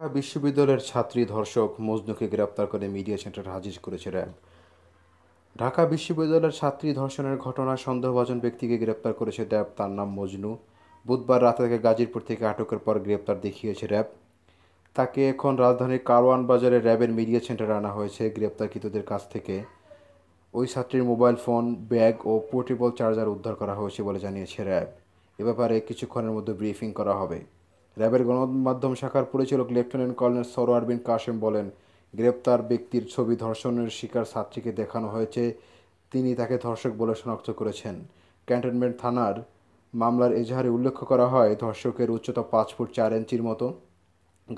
ঢাকা বিশ্ববিদ্যালয়ের ছাত্রী ধর্ষক মজনুকে গ্রেপ্তার করে মিডিয়া সেন্টার হাজির করেছে র্যাব ঢাকা বিশ্ববিদ্যালয়ের ছাত্রী ধর্ষণের ঘটনায় সন্দেহভাজন ব্যক্তিকে গ্রেপ্তার করেছে র্যাব তার নাম মজনু বুধবার রাতে তাকে গাজীপুর থেকে আটকের পর গ্রেপ্তার দেখিয়েছে র্যাব তাকে এখন রাজধানীর কারওয়ান বাজারে র্যাবের মিডিয়া সেন্টারে আনা হয়েছে গ্রেপ্তারকৃতদের কাছ থেকে ওই ছাত্রীর মোবাইল ফোন ব্যাগ ও পোর্টেবল চার্জার উদ্ধার করা হয়েছে বলে জানিয়েছে র্যাব এ ব্যাপারে কিছুক্ষণের মধ্যে ব্রিফিং করা হবে র্যাবের গণমাধ্যম শাখার পরিচালক লেফটেন্যান্ট কর্নেল সরোয়ার বিন কাশেম বলেন গ্রেপ্তার ব্যক্তির ছবি ধর্ষণের শিকার ছাত্রীকে দেখানো হয়েছে তিনি তাকে ধর্ষক বলে শনাক্ত করেছেন ক্যান্টনমেন্ট থানার মামলার এজাহারে উল্লেখ করা হয় ধর্ষকের উচ্চতা পাঁচ ফুট চার ইঞ্চির মতো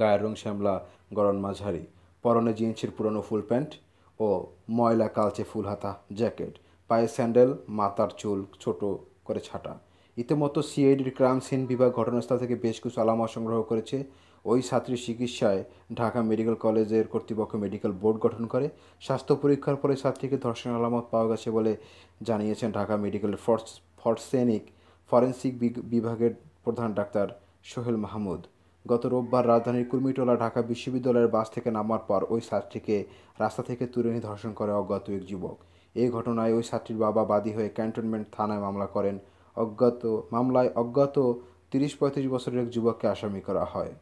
গায়ের রং শ্যামলা গরণ মাঝারি পরনে জিন্সের পুরনো ফুল প্যান্ট ও ময়লা কালচে ফুলহাতা জ্যাকেট পায়ে স্যান্ডেল মাথার চুল ছোট করে ছাটা ইতিমধ্যে সিআইডির ক্রাইম সিন বিভাগ ঘটনাস্থল থেকে বেশ কিছু আলামত সংগ্রহ করেছে ওই ছাত্রীর চিকিৎসায় ঢাকা মেডিকেল কলেজের কর্তৃপক্ষ মেডিকেল বোর্ড গঠন করে স্বাস্থ্য পরীক্ষার পরে ছাত্রীকে ধর্ষণের আলামত পাওয়া গেছে বলে জানিয়েছেন ঢাকা মেডিকেল ফরসেনিক ফরেন্সিক বিভাগের প্রধান ডাক্তার সোহেল মাহমুদ গত রোববার রাজধানীর কুর্মিটোলা ঢাকা বিশ্ববিদ্যালয়ের বাস থেকে নামার পর ওই ছাত্রীকে রাস্তা থেকে তুলে নিয়ে ধর্ষণ করে অজ্ঞাত এক যুবক এই ঘটনায় ওই ছাত্রীর বাবা বাদী হয়ে ক্যান্টনমেন্ট থানায় মামলা করেন অজ্ঞাত মামলায় অজ্ঞাত তিরিশ পঁয়ত্রিশ বছরের এক যুবককে আসামি করা হয়